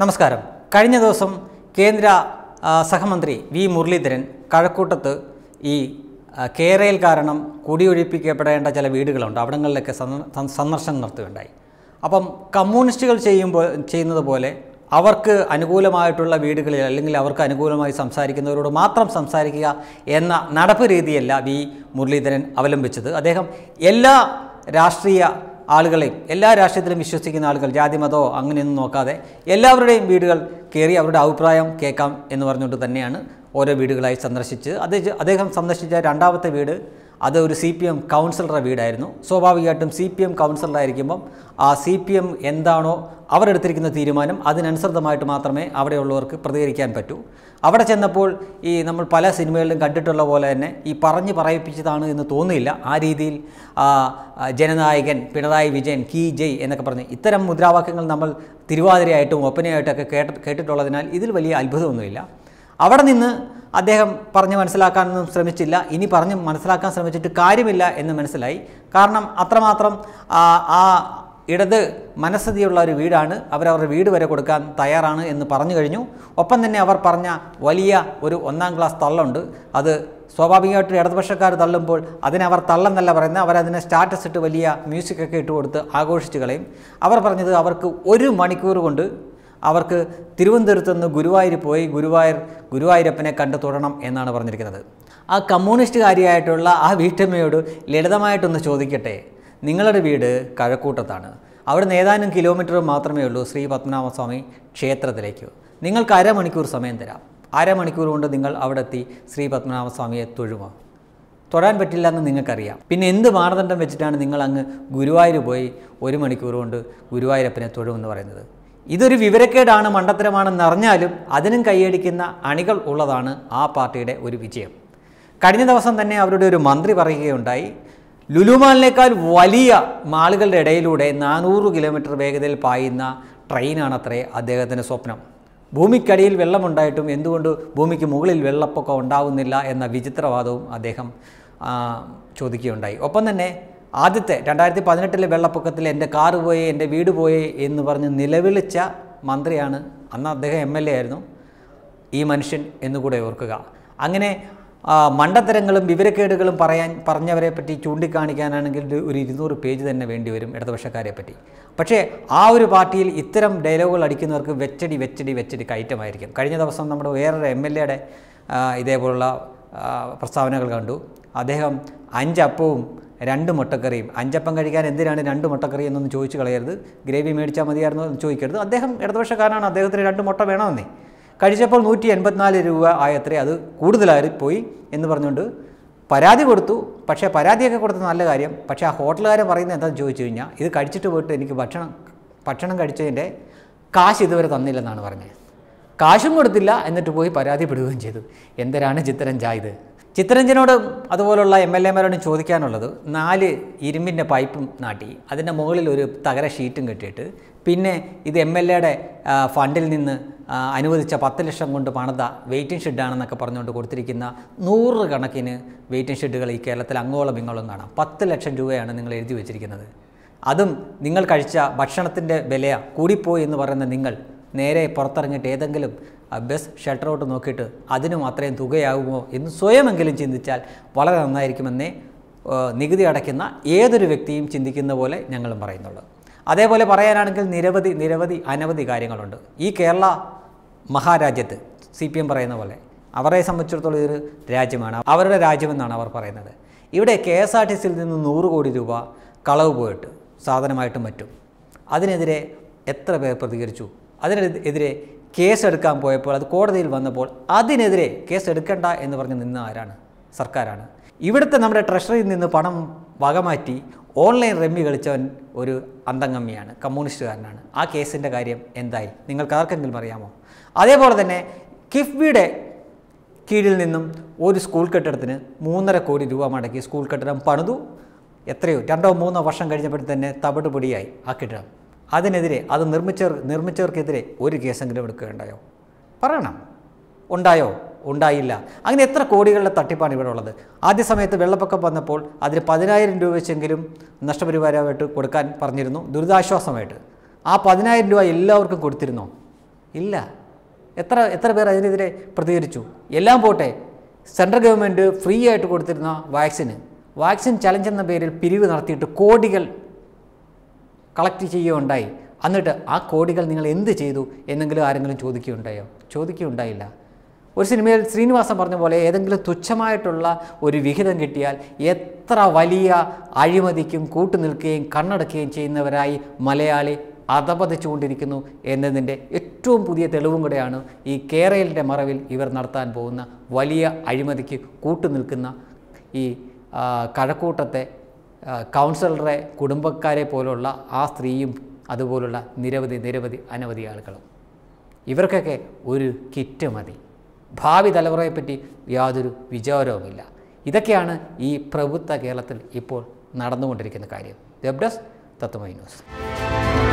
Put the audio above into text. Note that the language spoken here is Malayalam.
നമസ്കാരം കഴിഞ്ഞ ദിവസം കേന്ദ്ര സഹമന്ത്രി വി മുരളീധരൻ കഴക്കൂട്ടത്ത് ഈ കേരയിൽ കാരണം കുടിയൊഴിപ്പിക്കപ്പെടേണ്ട ചില വീടുകളുണ്ട് അവിടങ്ങളിലൊക്കെ സന്ദർശനം നടത്തുകയുണ്ടായി അപ്പം കമ്മ്യൂണിസ്റ്റുകൾ ചെയ്യുമ്പോൾ ചെയ്യുന്നത് പോലെ അവർക്ക് അനുകൂലമായിട്ടുള്ള വീടുകളിൽ അല്ലെങ്കിൽ അവർക്ക് അനുകൂലമായി സംസാരിക്കുന്നവരോട് മാത്രം സംസാരിക്കുക എന്ന നടപ്പ് രീതിയല്ല വി മുരളീധരൻ അവലംബിച്ചത് അദ്ദേഹം എല്ലാ രാഷ്ട്രീയ ആളുകളെയും എല്ലാ രാഷ്ട്രീയത്തിലും വിശ്വസിക്കുന്ന ആളുകൾ ജാതി മതമോ അങ്ങനെയൊന്നും നോക്കാതെ എല്ലാവരുടെയും വീടുകൾ കയറി അവരുടെ അഭിപ്രായം കേൾക്കാം എന്ന് പറഞ്ഞുകൊണ്ട് തന്നെയാണ് ഓരോ വീടുകളായി സന്ദർശിച്ച് അദ്ദേഹം അദ്ദേഹം സന്ദർശിച്ച രണ്ടാമത്തെ വീട് അത് ഒരു സി പി എം കൗൺസിലറുടെ വീടായിരുന്നു സ്വാഭാവികമായിട്ടും സി പി എം കൗൺസിലറായിരിക്കുമ്പം ആ സി പി എം എന്താണോ അവരെടുത്തിരിക്കുന്ന തീരുമാനം അതിനനുസൃതമായിട്ട് മാത്രമേ അവിടെയുള്ളവർക്ക് പ്രതികരിക്കാൻ പറ്റൂ അവിടെ ചെന്നപ്പോൾ ഈ നമ്മൾ പല സിനിമകളിലും കണ്ടിട്ടുള്ള പോലെ തന്നെ ഈ പറഞ്ഞ് പറയിപ്പിച്ചതാണ് എന്ന് തോന്നിയില്ല ആ രീതിയിൽ ജനനായകൻ പിണറായി വിജയൻ കി ജയ് എന്നൊക്കെ പറഞ്ഞ് ഇത്തരം മുദ്രാവാക്യങ്ങൾ നമ്മൾ തിരുവാതിരയായിട്ടും ഒപ്പനയായിട്ടൊക്കെ കേട്ടിട്ടുള്ളതിനാൽ ഇതിൽ വലിയ അത്ഭുതമൊന്നുമില്ല അവിടെ നിന്ന് അദ്ദേഹം പറഞ്ഞ് മനസ്സിലാക്കാനൊന്നും ശ്രമിച്ചില്ല ഇനി പറഞ്ഞ് മനസ്സിലാക്കാൻ ശ്രമിച്ചിട്ട് കാര്യമില്ല എന്ന് മനസ്സിലായി കാരണം അത്രമാത്രം ആ ഇടത് മനസ്സതിയുള്ള ഒരു വീടാണ് അവരവരുടെ വീട് വരെ കൊടുക്കാൻ തയ്യാറാണ് എന്ന് പറഞ്ഞു കഴിഞ്ഞു ഒപ്പം തന്നെ അവർ പറഞ്ഞ വലിയ ഒരു ഒന്നാം ക്ലാസ് തള്ളുണ്ട് അത് സ്വാഭാവികമായിട്ട് ഇടതുപക്ഷക്കാർ തള്ളുമ്പോൾ അതിനെ അവർ തള്ളെന്നല്ല പറയുന്നത് അവരതിനെ സ്റ്റാറ്റസ് ഇട്ട് വലിയ മ്യൂസിക്കൊക്കെ ഇട്ട് കൊടുത്ത് ആഘോഷിച്ച് കളയും അവർ പറഞ്ഞത് അവർക്ക് ഒരു മണിക്കൂർ കൊണ്ട് അവർക്ക് തിരുവനന്തപുരത്ത് നിന്ന് ഗുരുവായൂർ പോയി ഗുരുവായൂർ ഗുരുവായൂരപ്പനെ കണ്ടു തുടണം എന്നാണ് പറഞ്ഞിരിക്കുന്നത് ആ കമ്മ്യൂണിസ്റ്റുകാരിയായിട്ടുള്ള ആ വീട്ടമ്മയോട് ലളിതമായിട്ടൊന്ന് ചോദിക്കട്ടെ നിങ്ങളുടെ വീട് കഴക്കൂട്ടത്താണ് അവിടെ നിന്ന് ഏതാനും കിലോമീറ്റർ മാത്രമേ ഉള്ളൂ ശ്രീ പത്മനാഭസ്വാമി ക്ഷേത്രത്തിലേക്ക് നിങ്ങൾക്ക് അരമണിക്കൂർ സമയം തരാം അരമണിക്കൂർ കൊണ്ട് നിങ്ങൾ അവിടെ എത്തി ശ്രീ പത്മനാഭസ്വാമിയെ തൊഴുമോ തൊടാൻ പറ്റില്ല എന്ന് നിങ്ങൾക്കറിയാം പിന്നെ എന്ത് മാനദണ്ഡം വെച്ചിട്ടാണ് നിങ്ങൾ അങ്ങ് ഗുരുവായൂർ പോയി ഒരു മണിക്കൂർ കൊണ്ട് ഗുരുവായൂരപ്പനെ തൊഴുമെന്ന് പറയുന്നത് ഇതൊരു വിവരക്കേടാണ് മണ്ടത്തരമാണെന്ന് അറിഞ്ഞാലും അതിനും കൈയടിക്കുന്ന അണികൾ ഉള്ളതാണ് ആ പാർട്ടിയുടെ ഒരു വിജയം കഴിഞ്ഞ ദിവസം തന്നെ അവരുടെ ഒരു മന്ത്രി പറയുകയുണ്ടായി ലുലുമാലിനേക്കാൾ വലിയ മാളുകളുടെ ഇടയിലൂടെ നാനൂറ് കിലോമീറ്റർ വേഗതയിൽ പായുന്ന അത്രേ അദ്ദേഹത്തിൻ്റെ സ്വപ്നം ഭൂമിക്കടിയിൽ വെള്ളമുണ്ടായിട്ടും എന്തുകൊണ്ട് ഭൂമിക്ക് മുകളിൽ വെള്ളപ്പൊക്കം ഉണ്ടാവുന്നില്ല എന്ന വിചിത്രവാദവും അദ്ദേഹം ചോദിക്കുകയുണ്ടായി ഒപ്പം തന്നെ ആദ്യത്തെ രണ്ടായിരത്തി പതിനെട്ടിലെ വെള്ളപ്പൊക്കത്തിൽ എൻ്റെ കാറ് പോയി എൻ്റെ വീട് പോയി എന്ന് പറഞ്ഞ് നിലവിളിച്ച മന്ത്രിയാണ് അന്ന് അദ്ദേഹം എം എൽ എ ആയിരുന്നു ഈ മനുഷ്യൻ എന്നുകൂടെ ഓർക്കുക അങ്ങനെ മണ്ടത്തരങ്ങളും വിവരക്കേടുകളും പറയാൻ പറഞ്ഞവരെ പറ്റി ചൂണ്ടിക്കാണിക്കാനാണെങ്കിൽ ഒരു ഇരുന്നൂറ് പേജ് തന്നെ വേണ്ടി വരും ഇടതുപക്ഷക്കാരെ പറ്റി പക്ഷേ ആ ഒരു പാർട്ടിയിൽ ഇത്തരം ഡയലോഗുകൾ അടിക്കുന്നവർക്ക് വെച്ചടി വെച്ചടി വെച്ചടി കയറ്റമായിരിക്കും കഴിഞ്ഞ ദിവസം നമ്മുടെ വേറൊരു എം എൽ എയുടെ ഇതേപോലുള്ള പ്രസ്താവനകൾ കണ്ടു അദ്ദേഹം അഞ്ച് അപ്പവും രണ്ട് മുട്ടക്കറിയും അഞ്ചപ്പം കഴിക്കാൻ എന്തിനാണ് രണ്ട് മുട്ടക്കറി എന്നൊന്ന് ചോദിച്ചു കളയരുത് ഗ്രേവി മേടിച്ചാൽ മതിയായിരുന്നു എന്ന് ചോദിക്കരുത് അദ്ദേഹം ഇടതുപക്ഷക്കാരനാണ് അദ്ദേഹത്തിന് രണ്ട് മുട്ട വേണമെന്നേ കഴിച്ചപ്പോൾ നൂറ്റി എൺപത്തിനാല് രൂപ ആയത്രേ അത് കൂടുതലായി പോയി എന്ന് പറഞ്ഞുകൊണ്ട് പരാതി കൊടുത്തു പക്ഷേ പരാതിയൊക്കെ കൊടുത്ത നല്ല കാര്യം പക്ഷേ ആ ഹോട്ടലുകാരൻ പറയുന്നത് എന്താണെന്ന് ചോദിച്ചു കഴിഞ്ഞാൽ ഇത് കഴിച്ചിട്ട് പോയിട്ട് എനിക്ക് ഭക്ഷണം ഭക്ഷണം കഴിച്ചതിൻ്റെ കാശ് ഇതുവരെ തന്നില്ലെന്നാണ് പറഞ്ഞത് കാശും കൊടുത്തില്ല എന്നിട്ട് പോയി പരാതിപ്പെടുകയും ചെയ്തു എന്തരാണ് ചിത്രം ചായത് ചിത്തരഞ്ജനോടും അതുപോലുള്ള എം എൽ എമാരോടും ചോദിക്കാനുള്ളത് നാല് ഇരുമ്പിൻ്റെ പൈപ്പും നാട്ടി അതിൻ്റെ മുകളിൽ ഒരു തകര ഷീറ്റും കെട്ടിയിട്ട് പിന്നെ ഇത് എം എൽ എയുടെ ഫണ്ടിൽ നിന്ന് അനുവദിച്ച പത്ത് ലക്ഷം കൊണ്ട് പണത വെയിറ്റിംഗ് ഷെഡാണെന്നൊക്കെ പറഞ്ഞുകൊണ്ട് കൊടുത്തിരിക്കുന്ന നൂറ് കണക്കിന് വെയിറ്റിംഗ് ഷെഡുകൾ ഈ കേരളത്തിൽ അങ്ങോളം ഇങ്ങോളം കാണാം പത്ത് ലക്ഷം രൂപയാണ് നിങ്ങൾ എഴുതി വെച്ചിരിക്കുന്നത് അതും നിങ്ങൾ കഴിച്ച ഭക്ഷണത്തിൻ്റെ വില കൂടിപ്പോയി എന്ന് പറയുന്ന നിങ്ങൾ നേരെ പുറത്തിറങ്ങിയിട്ട് ഏതെങ്കിലും ആ ബസ് ഷട്ടറോട്ട് നോക്കിയിട്ട് അതിനും അത്രയും തുകയാകുമോ എന്ന് സ്വയമെങ്കിലും ചിന്തിച്ചാൽ വളരെ നന്നായിരിക്കുമെന്നേ നികുതി അടയ്ക്കുന്ന ഏതൊരു വ്യക്തിയും ചിന്തിക്കുന്ന പോലെ ഞങ്ങളും പറയുന്നുള്ളൂ അതേപോലെ പറയാനാണെങ്കിൽ നിരവധി നിരവധി അനവധി കാര്യങ്ങളുണ്ട് ഈ കേരള മഹാരാജ്യത്ത് സി പി എം പറയുന്ന പോലെ അവരെ സംബന്ധിച്ചിടത്തോളം ഇതൊരു രാജ്യമാണ് അവരുടെ രാജ്യമെന്നാണ് അവർ പറയുന്നത് ഇവിടെ കെ എസ് ആർ ടി സിയിൽ നിന്ന് നൂറ് കോടി രൂപ കളവ് പോയിട്ട് സാധനമായിട്ടും മറ്റും അതിനെതിരെ എത്ര പേർ പ്രതികരിച്ചു അതിനെതിരെ കേസെടുക്കാൻ പോയപ്പോൾ അത് കോടതിയിൽ വന്നപ്പോൾ അതിനെതിരെ കേസെടുക്കണ്ട എന്ന് പറഞ്ഞ് നിന്ന ആരാണ് സർക്കാരാണ് ഇവിടുത്തെ നമ്മുടെ ട്രഷറിയിൽ നിന്ന് പണം വകമാറ്റി ഓൺലൈൻ റമ്മി കളിച്ചവൻ ഒരു അന്തംഗമ്മിയാണ് കമ്മ്യൂണിസ്റ്റുകാരനാണ് ആ കേസിൻ്റെ കാര്യം എന്തായി നിങ്ങൾക്ക് ആർക്കെങ്കിലും അറിയാമോ അതേപോലെ തന്നെ കിഫ്ബിയുടെ കീഴിൽ നിന്നും ഒരു സ്കൂൾ കെട്ടിടത്തിന് മൂന്നര കോടി രൂപ മടക്കി സ്കൂൾ കെട്ടിടം പണിതു എത്രയോ രണ്ടോ മൂന്നോ വർഷം കഴിഞ്ഞപ്പോഴത്തന്നെ തവിട് പൊടിയായി ആ കെട്ടിടം അതിനെതിരെ അത് നിർമ്മിച്ച നിർമ്മിച്ചവർക്കെതിരെ ഒരു കേസെങ്കിലും എടുക്കുകയുണ്ടായോ പറയണം ഉണ്ടായോ ഉണ്ടായില്ല അങ്ങനെ എത്ര കോടികളുടെ തട്ടിപ്പാണ് ഇവിടെ ഉള്ളത് ആദ്യ സമയത്ത് വെള്ളപ്പൊക്കം വന്നപ്പോൾ അതിന് പതിനായിരം രൂപ വെച്ചെങ്കിലും നഷ്ടപരിഹാരമായിട്ട് കൊടുക്കാൻ പറഞ്ഞിരുന്നു ദുരിതാശ്വാസമായിട്ട് ആ പതിനായിരം രൂപ എല്ലാവർക്കും കൊടുത്തിരുന്നോ ഇല്ല എത്ര എത്ര പേർ അതിനെതിരെ പ്രതികരിച്ചു എല്ലാം പോട്ടെ സെൻട്രൽ ഗവൺമെൻറ് ഫ്രീ ആയിട്ട് കൊടുത്തിരുന്ന വാക്സിന് വാക്സിൻ ചലഞ്ച് എന്ന പേരിൽ പിരിവ് നടത്തിയിട്ട് കോടികൾ കളക്ട് ചെയ്യുകയുണ്ടായി എന്നിട്ട് ആ കോടികൾ നിങ്ങൾ എന്ത് ചെയ്തു എന്നെങ്കിലും ആരെങ്കിലും ചോദിക്കുകയുണ്ടായോ ചോദിക്കുകയുണ്ടായില്ല ഒരു സിനിമയിൽ ശ്രീനിവാസൻ പറഞ്ഞ പോലെ ഏതെങ്കിലും തുച്ഛമായിട്ടുള്ള ഒരു വിഹിതം കിട്ടിയാൽ എത്ര വലിയ അഴിമതിക്കും കൂട്ടുനിൽക്കുകയും കണ്ണടക്കുകയും ചെയ്യുന്നവരായി മലയാളി അതപതിച്ചുകൊണ്ടിരിക്കുന്നു എന്നതിൻ്റെ ഏറ്റവും പുതിയ തെളിവും കൂടെയാണ് ഈ കേരളിൻ്റെ മറവിൽ ഇവർ നടത്താൻ പോകുന്ന വലിയ അഴിമതിക്ക് കൂട്ടുനിൽക്കുന്ന ഈ കഴക്കൂട്ടത്തെ കൗൺസിലറെ കുടുംബക്കാരെ പോലുള്ള ആ സ്ത്രീയും അതുപോലുള്ള നിരവധി നിരവധി അനവധി ആളുകളും ഇവർക്കൊക്കെ ഒരു കിറ്റ് മതി ഭാവി തലമുറയെപ്പറ്റി യാതൊരു വിചാരവുമില്ല ഇതൊക്കെയാണ് ഈ പ്രബുദ്ധ കേരളത്തിൽ ഇപ്പോൾ നടന്നുകൊണ്ടിരിക്കുന്ന കാര്യം ദബ്ഡസ് തത്വമൈ ന്യൂസ്